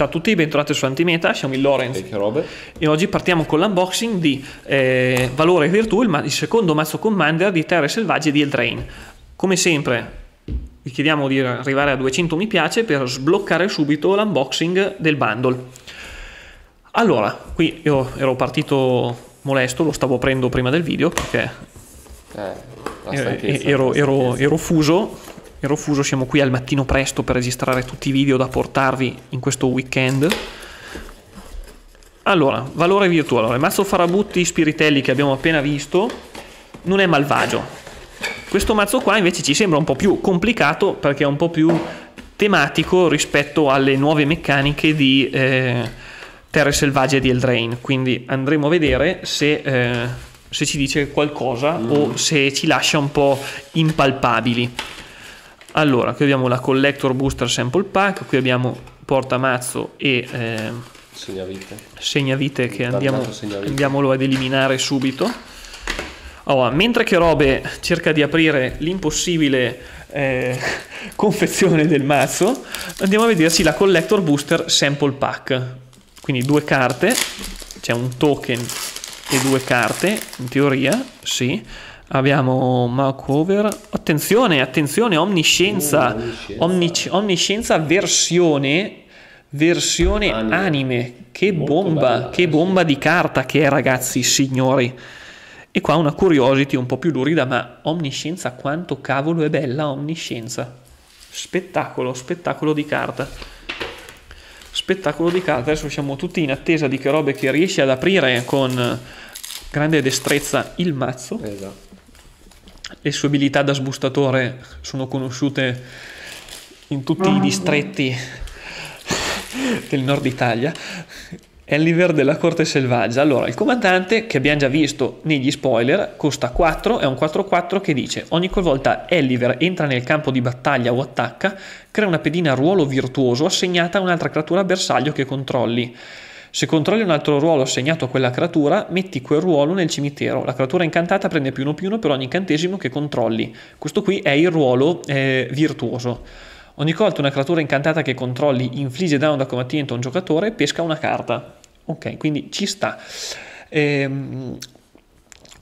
Ciao a tutti, bentornati su Antimeta, siamo il Lorenz e, e oggi partiamo con l'unboxing di eh, Valore e Virtù, il, il, secondo mazzo commander di Terre Selvagge di Eldrain. Come sempre vi chiediamo di arrivare a 200 mi piace per sbloccare subito l'unboxing del bundle. Allora, qui io ero partito molesto, lo stavo aprendo prima del video perché eh, ero, ero, ero, ero fuso ero fuso, siamo qui al mattino presto per registrare tutti i video da portarvi in questo weekend. Allora, valore virtù. Allora, mazzo Farabutti Spiritelli che abbiamo appena visto non è malvagio. Questo mazzo qua invece ci sembra un po' più complicato perché è un po' più tematico rispetto alle nuove meccaniche di eh, Terre Selvagge e di Eldrain. Quindi andremo a vedere se... Eh, se ci dice qualcosa mm. o se ci lascia un po' impalpabili. Allora, qui abbiamo la Collector Booster Sample Pack, qui abbiamo portamazzo e eh, segnavite. segnavite che andiamo, segnavite. andiamolo ad eliminare subito. Allora, mentre che Robe cerca di aprire l'impossibile eh, confezione del mazzo, andiamo a vedersi la Collector Booster Sample Pack. Quindi due carte, c'è un token e due carte, in teoria, sì Abbiamo Over. Attenzione, attenzione, omniscienza. Oh, omniscienza. omniscienza versione versione anime. anime. Che Molto bomba, bella, che bomba di carta che è, ragazzi, signori. E qua una curiosity un po' più lurida, ma omniscienza quanto cavolo è bella omniscienza. Spettacolo, spettacolo di carta. Spettacolo di carta, adesso siamo tutti in attesa di che robe che riesce ad aprire con grande destrezza il mazzo. Esatto le sue abilità da sbustatore sono conosciute in tutti i ah. distretti del nord Italia. Elliver della Corte Selvaggia. Allora, il comandante, che abbiamo già visto negli spoiler, costa 4, è un 4-4 che dice ogni volta Elliver entra nel campo di battaglia o attacca, crea una pedina a ruolo virtuoso assegnata a un'altra creatura bersaglio che controlli. Se controlli un altro ruolo assegnato a quella creatura, metti quel ruolo nel cimitero. La creatura incantata prende più uno più uno per ogni incantesimo che controlli. Questo qui è il ruolo eh, virtuoso. Ogni volta una creatura incantata che controlli infligge down da combattimento a un giocatore, pesca una carta. Ok, quindi ci sta. Ehm,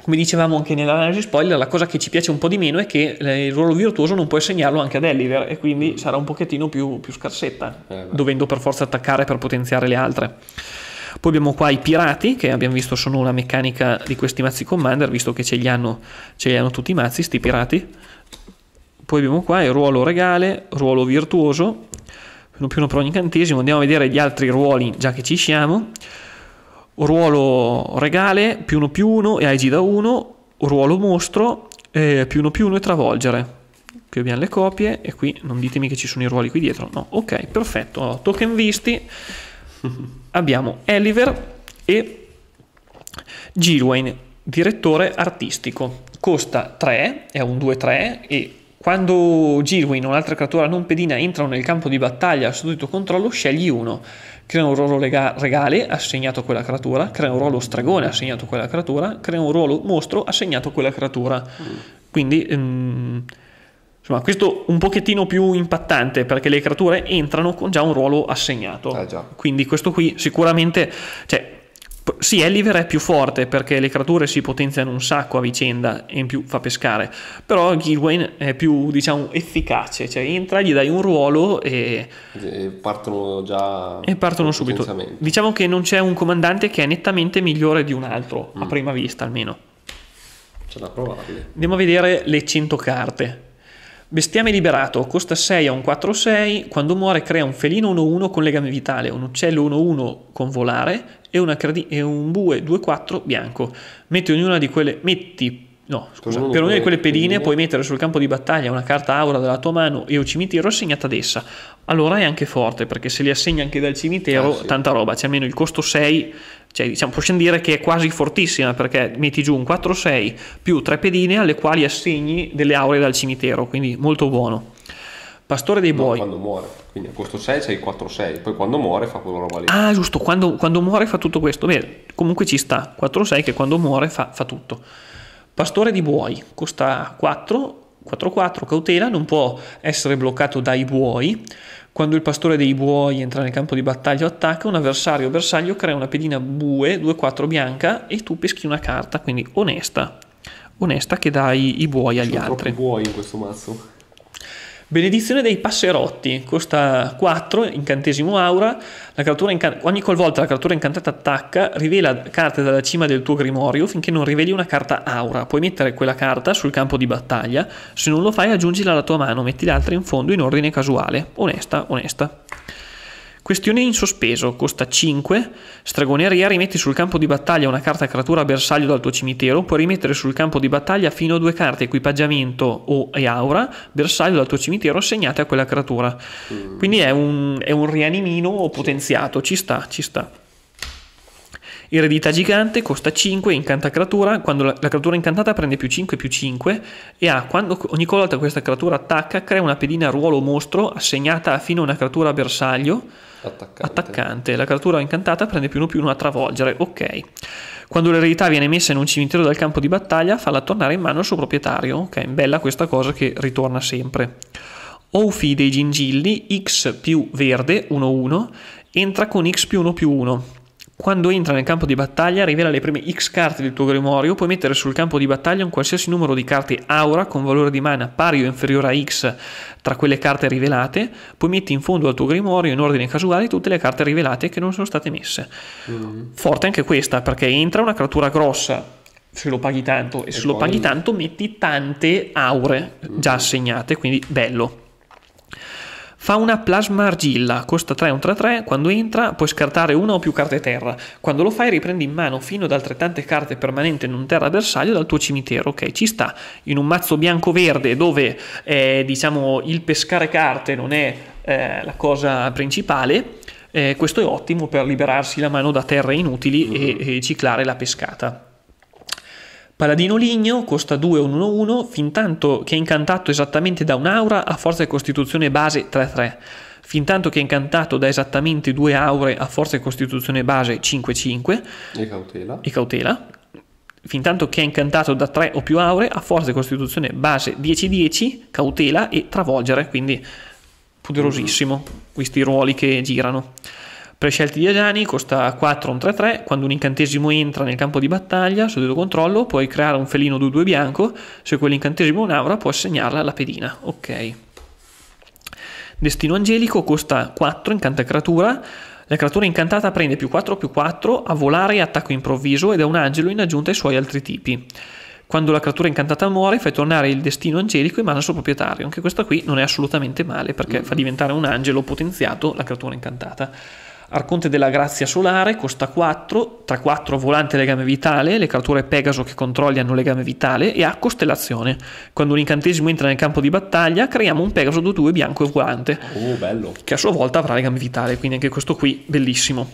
come dicevamo anche nell'analisi spoiler, la cosa che ci piace un po' di meno è che eh, il ruolo virtuoso non puoi assegnarlo anche ad Elliver e quindi mm. sarà un pochettino più, più scarsetta, eh dovendo per forza attaccare per potenziare le altre. Poi abbiamo qua i pirati, che abbiamo visto sono una meccanica di questi mazzi commander, visto che ce li hanno, ce li hanno tutti i mazzi, sti pirati. Poi abbiamo qua il ruolo regale, ruolo virtuoso, uno più uno per ogni incantesimo. Andiamo a vedere gli altri ruoli, già che ci siamo ruolo regale, più uno più uno e IG da 1, ruolo mostro, eh, più uno più uno e travolgere. Qui abbiamo le copie e qui non ditemi che ci sono i ruoli qui dietro. No, ok, perfetto. Allora, token visti, abbiamo Eliver e Gilwain, direttore artistico. Costa 3, è un 2-3 e quando Gilwain o un'altra creatura non pedina entrano nel campo di battaglia sotto tuo controllo scegli uno crea un ruolo lega- regale assegnato a quella creatura, crea un ruolo stregone assegnato a quella creatura, crea un ruolo mostro assegnato a quella creatura. Mm. Quindi, um, insomma, questo un pochettino più impattante perché le creature entrano con già un ruolo assegnato. Eh, Quindi questo qui sicuramente, cioè, sì, Elliver è più forte perché le creature si potenziano un sacco a vicenda e in più fa pescare, però Gilwain è più, diciamo, efficace, cioè entra, gli dai un ruolo e... e partono già... E partono subito. Diciamo che non c'è un comandante che è nettamente migliore di un altro, mm. a prima vista almeno. C'è da provabile. Andiamo a vedere le 100 carte. Bestiame liberato, costa 6 a un 4-6, quando muore crea un felino 1-1 con legame vitale, un uccello 1-1 con volare e, cradi- e un bue 2-4 bianco. Metti ognuna di quelle, metti No, scusa, per ognuna di quelle pedine puoi mettere sul campo di battaglia una carta aura dalla tua mano e un cimitero assegnata ad essa. Allora è anche forte perché se li assegni anche dal cimitero, ah, sì. tanta roba, c'è cioè almeno il costo 6, cioè diciamo, possiamo dire che è quasi fortissima perché metti giù un 4-6 più 3 pedine alle quali assegni delle aure dal cimitero, quindi molto buono pastore dei no, buoi. quando muore, quindi agosto 6 c'è il 4-6, poi quando muore fa quella roba lì. Ah, giusto, quando, quando muore fa tutto questo. Beh, comunque ci sta, 4-6 che quando muore fa, fa tutto. Pastore di buoi, costa 4, 4-4, cautela, non può essere bloccato dai buoi. Quando il pastore dei buoi entra nel campo di battaglia o attacca, un avversario o bersaglio crea una pedina bue 2-4 bianca e tu peschi una carta, quindi onesta. Onesta che dai i buoi agli altri. altri. buoi in questo mazzo. Benedizione dei passerotti, costa 4, incantesimo aura, inca- ogni qualvolta la creatura incantata attacca, rivela carte dalla cima del tuo grimorio finché non riveli una carta aura, puoi mettere quella carta sul campo di battaglia, se non lo fai aggiungila alla tua mano, metti le altre in fondo in ordine casuale, onesta, onesta. Questione in sospeso, costa 5. Stragoneria, rimetti sul campo di battaglia una carta creatura bersaglio dal tuo cimitero, puoi rimettere sul campo di battaglia fino a due carte equipaggiamento o e aura bersaglio dal tuo cimitero assegnate a quella creatura. Mm. Quindi è un, è un rianimino potenziato, ci sta, ci sta. Eredità gigante costa 5, incanta creatura, quando la, la creatura incantata prende più 5 più 5 e ha, quando, ogni volta questa creatura attacca, crea una pedina ruolo mostro assegnata fino a una creatura bersaglio attaccante. attaccante. La creatura incantata prende più 1 più 1 a travolgere, ok. Quando l'eredità viene messa in un cimitero dal campo di battaglia, falla tornare in mano al suo proprietario, ok, bella questa cosa che ritorna sempre. Oufi dei gingilli, X più verde, 1-1, entra con X più 1 più 1. Quando entra nel campo di battaglia, rivela le prime X carte del tuo grimorio, puoi mettere sul campo di battaglia un qualsiasi numero di carte aura con valore di mana pari o inferiore a X tra quelle carte rivelate, poi metti in fondo al tuo grimorio in ordine casuale tutte le carte rivelate che non sono state messe. Mm. Forte anche questa, perché entra una creatura grossa se lo paghi tanto e, e se poi... lo paghi tanto metti tante aure già mm-hmm. assegnate, quindi bello. Fa una plasma argilla, costa 3, un 3-3, quando entra puoi scartare una o più carte terra. Quando lo fai riprendi in mano fino ad altrettante carte permanenti in un terra bersaglio dal tuo cimitero, ok? Ci sta. In un mazzo bianco-verde dove eh, diciamo il pescare carte non è eh, la cosa principale, eh, questo è ottimo per liberarsi la mano da terre inutili mm-hmm. e, e ciclare la pescata. Paladino Ligno costa 2 1 1 fintanto che è incantato esattamente da un'aura a forza di costituzione base 3 3 fintanto che è incantato da esattamente due aure a forza di costituzione base 5-5 e cautela. e cautela, fintanto che è incantato da tre o più aure a forza di costituzione base 10-10, cautela e travolgere, quindi mm. poderosissimo mm-hmm. questi ruoli che girano. Prescelti di Ajani costa 4 un 3-3, quando un incantesimo entra nel campo di battaglia, su controllo, puoi creare un felino 2-2 bianco, se quell'incantesimo è un'aura puoi assegnarla alla pedina. Ok. Destino Angelico costa 4, incanta creatura, la creatura incantata prende più 4 più 4 a volare e attacco improvviso ed è un angelo in aggiunta ai suoi altri tipi. Quando la creatura incantata muore, fai tornare il destino angelico in mano al suo proprietario. Anche questa qui non è assolutamente male perché mm-hmm. fa diventare un angelo potenziato la creatura incantata. Arconte della Grazia Solare, costa 4, tra 4 volante legame vitale, le creature Pegaso che controlli hanno legame vitale e ha costellazione. Quando un incantesimo entra nel campo di battaglia creiamo un Pegaso 2-2 bianco e volante. Oh, bello. Che a sua volta avrà legame vitale, quindi anche questo qui bellissimo.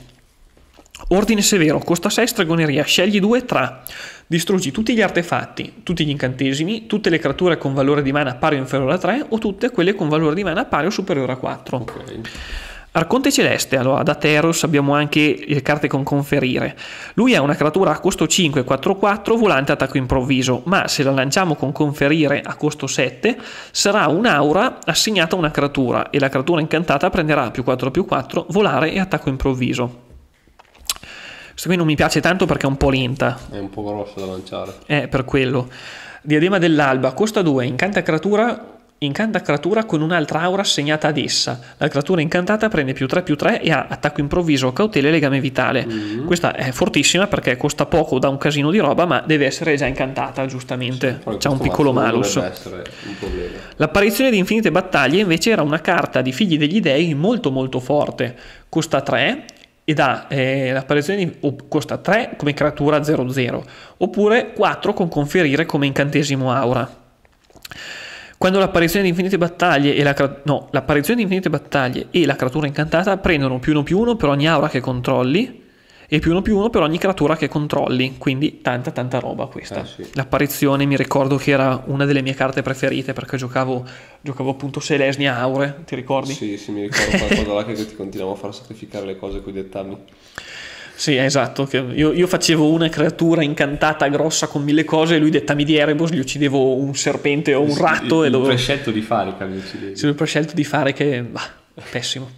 Ordine severo, costa 6 stregoneria, scegli 2 tra distruggi tutti gli artefatti, tutti gli incantesimi, tutte le creature con valore di mana pari o inferiore a 3 o tutte quelle con valore di mana pari o superiore a 4. Ok. Arconte Celeste, allora da Teros abbiamo anche le carte con conferire. Lui è una creatura a costo 5, 4, 4, volante attacco improvviso, ma se la lanciamo con conferire a costo 7 sarà un'aura assegnata a una creatura e la creatura incantata prenderà più 4 più 4, volare e attacco improvviso. Questa qui non mi piace tanto perché è un po' lenta. È un po' grossa da lanciare. Eh, per quello. Diadema dell'alba, costa 2, incanta creatura Incanta creatura con un'altra aura segnata ad essa. La creatura incantata prende più 3 più 3 e ha attacco improvviso, cautela e legame vitale. Mm. Questa è fortissima perché costa poco, da un casino di roba, ma deve essere già incantata, giustamente. Sì, C'ha un piccolo malus. Un L'apparizione di Infinite Battaglie invece era una carta di Figli degli Dei molto molto forte. Costa 3 ed ha eh, l'apparizione di, oh, costa 3 come creatura 00 oppure 4 con conferire come incantesimo aura. Quando l'apparizione di infinite battaglie e la, no, l'apparizione di infinite battaglie e la creatura incantata prendono più uno più uno per ogni aura che controlli e più uno più uno per ogni creatura che controlli, quindi tanta tanta roba questa. Eh, sì. L'apparizione mi ricordo che era una delle mie carte preferite perché giocavo, giocavo appunto Selesnia Aure, ti ricordi? Sì, sì, mi ricordo quella cosa là che ti continuavo a far sacrificare le cose con i dettami. Sì, esatto. Io, io, facevo una creatura incantata grossa con mille cose e lui dettami di Erebus, gli uccidevo un serpente o un ratto. Il, e dovevo... prescelto di fare che gli uccidevi. il prescelto di fare che... Bah, pessimo.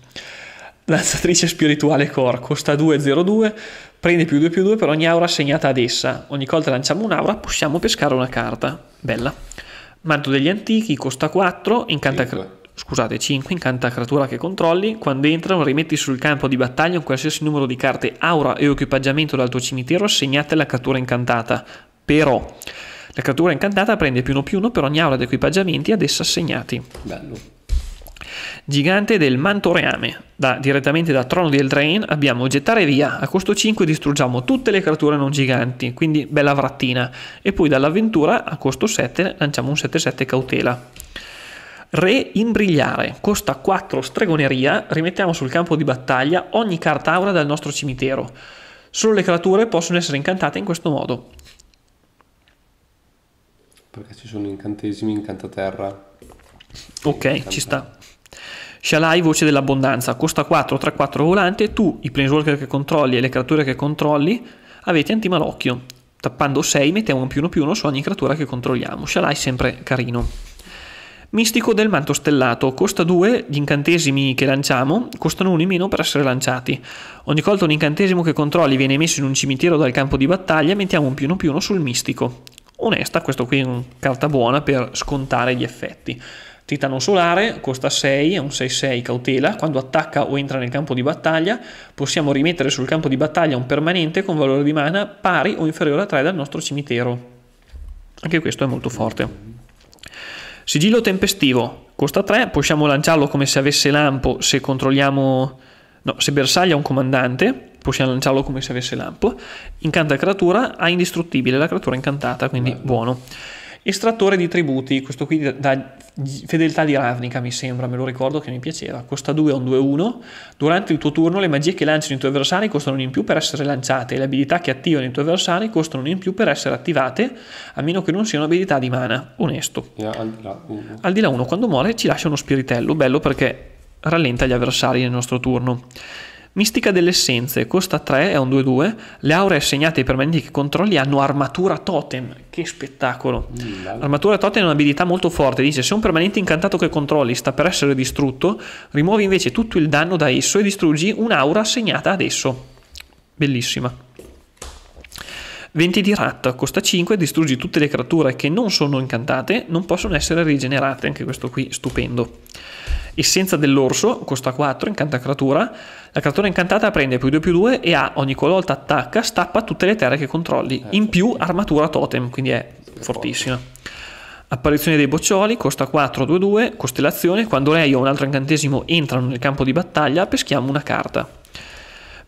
Lanzatrice spirituale core, costa 2,02, prende più 2 più 2 per ogni aura assegnata ad essa. Ogni volta lanciamo un'aura possiamo pescare una carta. Bella. Manto degli antichi, costa 4, incanta... 5 scusate, 5 incanta creatura che controlli, quando entrano rimetti sul campo di battaglia un qualsiasi numero di carte aura e equipaggiamento dal tuo cimitero assegnate alla creatura incantata, però la creatura incantata prende più uno più uno per ogni aura ed equipaggiamenti ad essa assegnati. Bello. Gigante del Mantoreame. Da, direttamente da Trono di Eldrain abbiamo Gettare via. A costo 5 distruggiamo tutte le creature non giganti, quindi bella vrattina. E poi dall'avventura a costo 7 lanciamo un 7-7 cautela. Re imbrigliare, costa 4 stregoneria, rimettiamo sul campo di battaglia ogni carta aura dal nostro cimitero. Solo le creature possono essere incantate in questo modo. Perché ci sono incantesimi, incantaterra. Ok, incanta. ci sta. Shalai, voce dell'abbondanza, costa 4, 3, 4 volante, tu, i planeswalker che controlli e le creature che controlli, avete antimalocchio. Tappando 6 mettiamo un più uno più uno su ogni creatura che controlliamo. Shalai sempre carino. Mistico del manto stellato. Costa 2, gli incantesimi che lanciamo costano 1 in meno per essere lanciati. Ogni volta un incantesimo che controlli viene messo in un cimitero dal campo di battaglia mettiamo un più 1 più uno sul mistico. Onesta, questo qui è una carta buona per scontare gli effetti. Titano solare costa 6, è un 6-6 cautela, quando attacca o entra nel campo di battaglia possiamo rimettere sul campo di battaglia un permanente con valore di mana pari o inferiore a 3 dal nostro cimitero. Anche questo è molto forte. Sigillo tempestivo, costa 3, possiamo lanciarlo come se avesse lampo se controlliamo... No, se bersaglia un comandante, possiamo lanciarlo come se avesse lampo. Incanta creatura, ha indistruttibile la creatura incantata, quindi Bello. buono. Estrattore di tributi, questo qui da fedeltà di Ravnica mi sembra, me lo ricordo che mi piaceva. Costa 2 un 2-1. Durante il tuo turno le magie che lanciano i tuoi avversari costano in più per essere lanciate e le abilità che attivano i tuoi avversari costano in più per essere attivate, a meno che non siano abilità di mana. Onesto. Yeah, al di là 1, quando muore ci lascia uno spiritello, bello perché rallenta gli avversari nel nostro turno. Mistica delle Essenze costa 3, è un 2-2. Le auree assegnate ai permanenti che controlli hanno armatura totem. Che spettacolo! Armatura totem è un'abilità molto forte. Dice: Se un permanente incantato che controlli sta per essere distrutto, rimuovi invece tutto il danno da esso e distruggi un'aura assegnata ad esso. Bellissima. 20 di ratta, costa 5, distruggi tutte le creature che non sono incantate, non possono essere rigenerate. Anche questo qui stupendo. Essenza dell'orso costa 4, incanta creatura. La creatura incantata prende più 2 più 2 e ha ogni volta attacca, stappa tutte le terre che controlli. Eh, In più armatura totem, quindi è fortissima. Apparizione dei boccioli, costa 4, 2, 2, costellazione, quando lei o un altro incantesimo entrano nel campo di battaglia peschiamo una carta.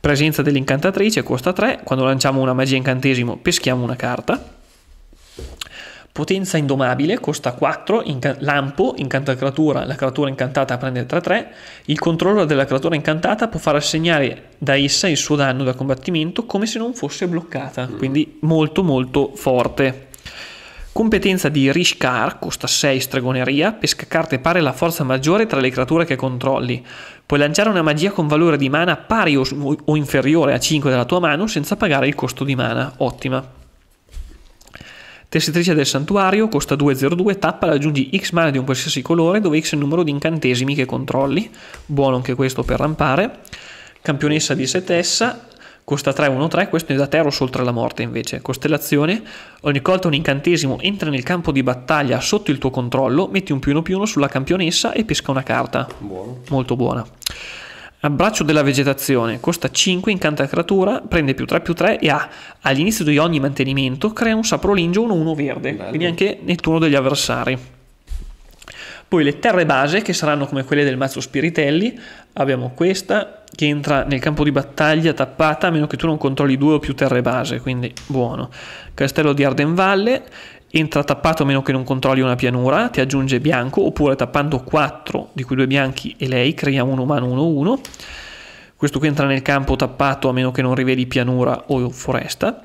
Presenza dell'incantatrice, costa 3, quando lanciamo una magia incantesimo peschiamo una carta. Potenza indomabile costa 4, inca- lampo incanta creatura, la creatura incantata prende 3-3, il controllore della creatura incantata può far assegnare da essa il suo danno da combattimento come se non fosse bloccata, mm. quindi molto molto forte. Competenza di Rishkar costa 6 stregoneria, pesca carte pari alla forza maggiore tra le creature che controlli. Puoi lanciare una magia con valore di mana pari o, o inferiore a 5 della tua mano senza pagare il costo di mana. Ottima. Tessitrice del santuario, costa 202, tappa, raggiungi X mana di un qualsiasi colore, dove X è il numero di incantesimi che controlli. Buono anche questo per rampare. Campionessa di Setessa, costa 313, questo è da Teros oltre la morte invece. Costellazione, ogni volta un incantesimo entra nel campo di battaglia sotto il tuo controllo, metti un più uno più uno sulla campionessa e pesca una carta. Buono. Molto buona. Abbraccio della vegetazione, costa 5, incanta creatura, prende più 3 più 3 e ha all'inizio di ogni mantenimento crea un saprolingio 1-1 verde, Bello. quindi anche nel turno degli avversari. Poi le terre base, che saranno come quelle del mazzo Spiritelli, abbiamo questa che entra nel campo di battaglia tappata a meno che tu non controlli due o più terre base, quindi buono. Castello di Ardenvalle, entra tappato a meno che non controlli una pianura, ti aggiunge bianco, oppure tappando 4 di cui due bianchi e lei creiamo un umano 1-1. Questo qui entra nel campo tappato a meno che non rivedi pianura o foresta.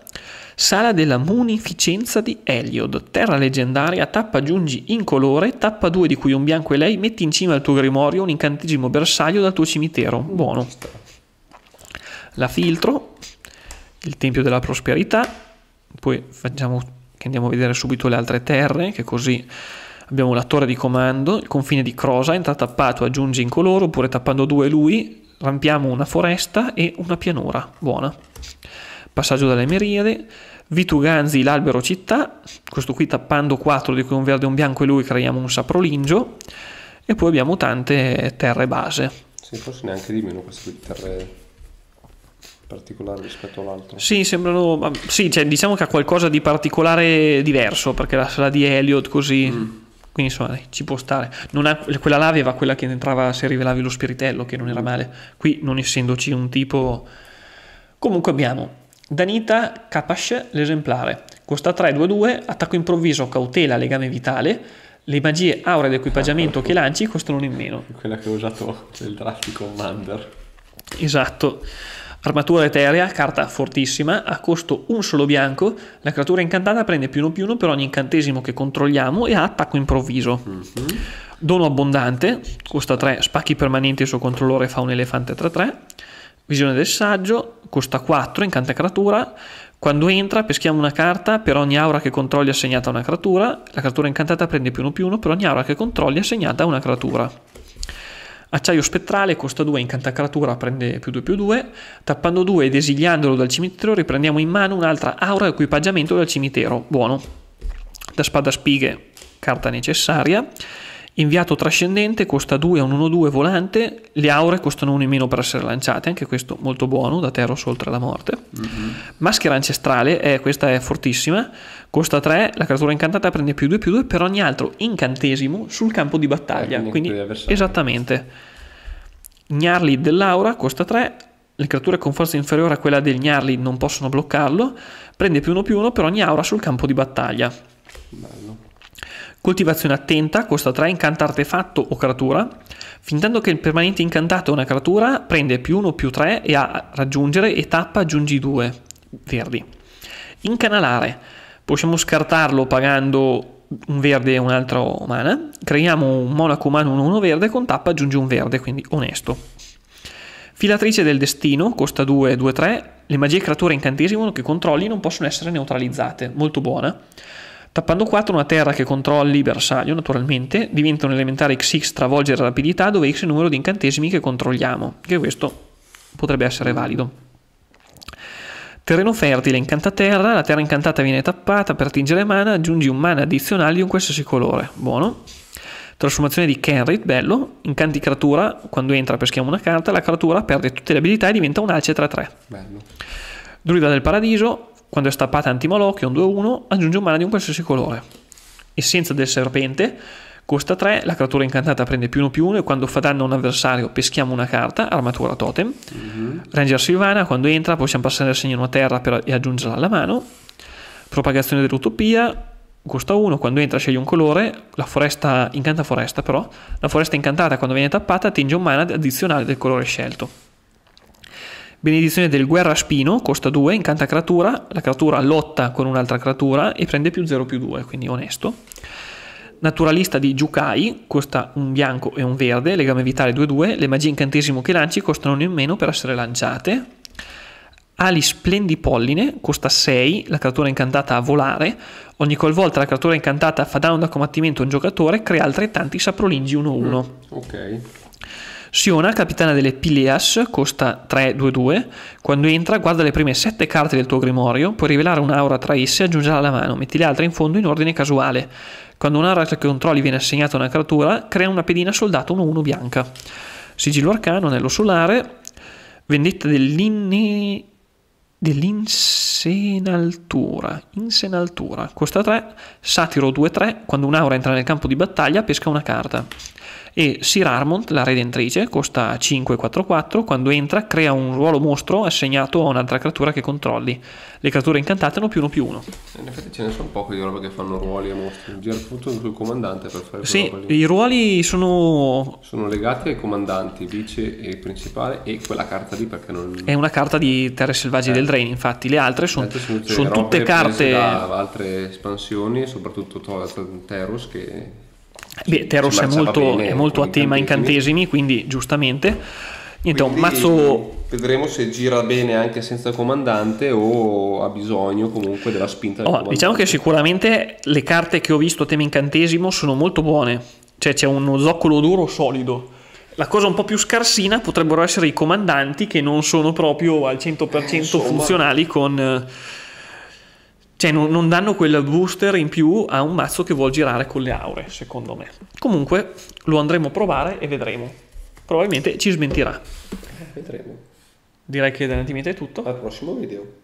Sala della munificenza di Eliod, terra leggendaria, tappa aggiungi colore, tappa 2 di cui un bianco e lei, metti in cima al tuo grimorio un incantesimo bersaglio dal tuo cimitero. Buono. La filtro, il tempio della prosperità, poi facciamo che andiamo a vedere subito le altre terre, che così abbiamo la torre di comando, il confine di Crosa, entra tappato, aggiungi incoloro, oppure tappando due lui, rampiamo una foresta e una pianura, buona. Passaggio dalle Meriade, Vituganzi, l'albero città, questo qui tappando 4 di cui un verde e un bianco e lui creiamo un saprolingio e poi abbiamo tante terre base. Sì, forse neanche di meno queste terre particolare rispetto all'altro. Sì, sembrano. Sì, cioè, diciamo che ha qualcosa di particolare diverso perché la sala di Elliot così. Mm. Quindi insomma ci può stare. Non Ha... Cioè, quella là aveva quella che entrava se rivelavi lo spiritello, che non era male. Qui non essendoci un tipo. Comunque abbiamo Danita Kapash l'esemplare. Costa 3-2-2, attacco improvviso, cautela, legame vitale. Le magie auree ed equipaggiamento ah, che lanci costano in meno. Quella che ho usato nel Draft Commander. Esatto. Armatura eterea, carta fortissima, a costo un solo bianco, la creatura incantata prende più uno più uno per ogni incantesimo che controlliamo e ha attacco improvviso. Mm-hmm. Dono abbondante, costa 3, spacchi permanenti sul suo controllore fa un elefante 3-3. Visione del saggio, costa 4, incanta creatura. Quando entra peschiamo una carta per ogni aura che controlli assegnata a una creatura, la creatura incantata prende più uno più uno per ogni aura che controlli assegnata a una creatura. Acciaio spettrale, costa 2, incantacratura prende più 2 più 2, tappando 2 ed esiliandolo dal cimitero riprendiamo in mano un'altra aura equipaggiamento dal cimitero, buono. Da spada spighe, carta necessaria. Inviato trascendente costa 2 a un 1-2 volante, le aure costano 1 in meno per essere lanciate, anche questo molto buono da Teros oltre alla morte. Mm-hmm. Maschera ancestrale, eh, questa è fortissima, costa 3, la creatura incantata prende più 2 più 2 per ogni altro incantesimo sul campo di battaglia. Eh, quindi esattamente. Gnarli dell'aura costa 3, le creature con forza inferiore a quella del Gnarli non possono bloccarlo, prende più 1 più 1 per ogni aura sul campo di battaglia. Bello. Coltivazione attenta costa 3 incanta artefatto o creatura. Fintanto che il permanente incantato è una creatura, prende più 1 più 3 e a raggiungere e tappa aggiungi 2 verdi. Incanalare. Possiamo scartarlo pagando un verde e un altro mana. Creiamo un monaco umano 1-1 verde con tappa aggiungi un verde, quindi onesto. Filatrice del destino costa 2 2-3. Le magie creature incantesimo che controlli non possono essere neutralizzate. Molto buona. Tappando 4 una terra che controlli bersaglio, naturalmente, diventa un elementare XX travolgere rapidità dove X è il numero di incantesimi che controlliamo, che questo potrebbe essere valido. Terreno fertile, incantaterra, la terra incantata viene tappata, per tingere mana aggiungi un mana addizionale di un qualsiasi colore, buono. Trasformazione di Kenrit, bello, incanti creatura, quando entra peschiamo una carta, la creatura perde tutte le abilità e diventa un alce 3-3. Bello. Druida del paradiso, quando è strappata antimolochio, un 2-1, aggiunge un mana di un qualsiasi colore. Essenza del serpente, costa 3, la creatura incantata prende più 1 più 1 e quando fa danno a un avversario peschiamo una carta, armatura totem. Mm-hmm. Ranger Silvana, quando entra possiamo passare il segno a terra per, e aggiungerla alla mano. Propagazione dell'utopia, costa 1, quando entra sceglie un colore, la foresta incanta foresta però, la foresta incantata quando viene tappata attinge un mana addizionale del colore scelto. Benedizione del guerra spino, costa 2, incanta creatura, la creatura lotta con un'altra creatura e prende più 0 più 2, quindi onesto. Naturalista di Jukai, costa un bianco e un verde, legame vitale 2-2, le magie incantesimo che lanci costano in meno per essere lanciate. Ali splendipolline, costa 6, la creatura incantata a volare, ogni qualvolta la creatura incantata fa down da combattimento a un giocatore crea altrettanti saprolingi 1-1. Mm, ok. Siona, capitana delle Pileas, costa 3-2-2. Quando entra, guarda le prime 7 carte del tuo grimorio, puoi rivelare un'aura tra esse e aggiungerla alla mano, metti le altre in fondo in ordine casuale. Quando un'aura che controlli viene assegnata a una creatura, crea una pedina soldato 1-1 bianca. Sigillo arcano, anello solare, vendetta dell'inne... dell'insenaltura. Insenaltura. Costa 3, satiro 2-3. Quando un'aura entra nel campo di battaglia, pesca una carta e Sir Armont, la redentrice, costa 5-4-4, quando entra crea un ruolo mostro assegnato a un'altra creatura che controlli. Le creature incantate hanno più 1 più 1. In effetti ce ne sono poche di robe che fanno ruoli a mostri, gira tutto sul comandante per fare Sì, i ruoli sono... Sono legati ai comandanti, vice e principale e quella carta lì perché non... È una carta di Terre Selvagge eh. del Drain, infatti le altre sono, le altre sono, sono tutte carte... Da altre espansioni, soprattutto Terus che Beh, Teros è molto, bene, è molto a tema incantesimi, quindi giustamente. Niente, quindi, un mazzo... Vedremo se gira bene anche senza comandante o ha bisogno comunque della spinta. Del oh, diciamo che sicuramente le carte che ho visto a tema incantesimo sono molto buone, cioè c'è uno zoccolo duro solido. La cosa un po' più scarsina potrebbero essere i comandanti che non sono proprio al 100% eh, funzionali con cioè non, non danno quel booster in più a un mazzo che vuol girare con le aure, secondo me. Comunque lo andremo a provare e vedremo. Probabilmente ci smentirà. Vedremo. Direi che da è tutto. Al prossimo video.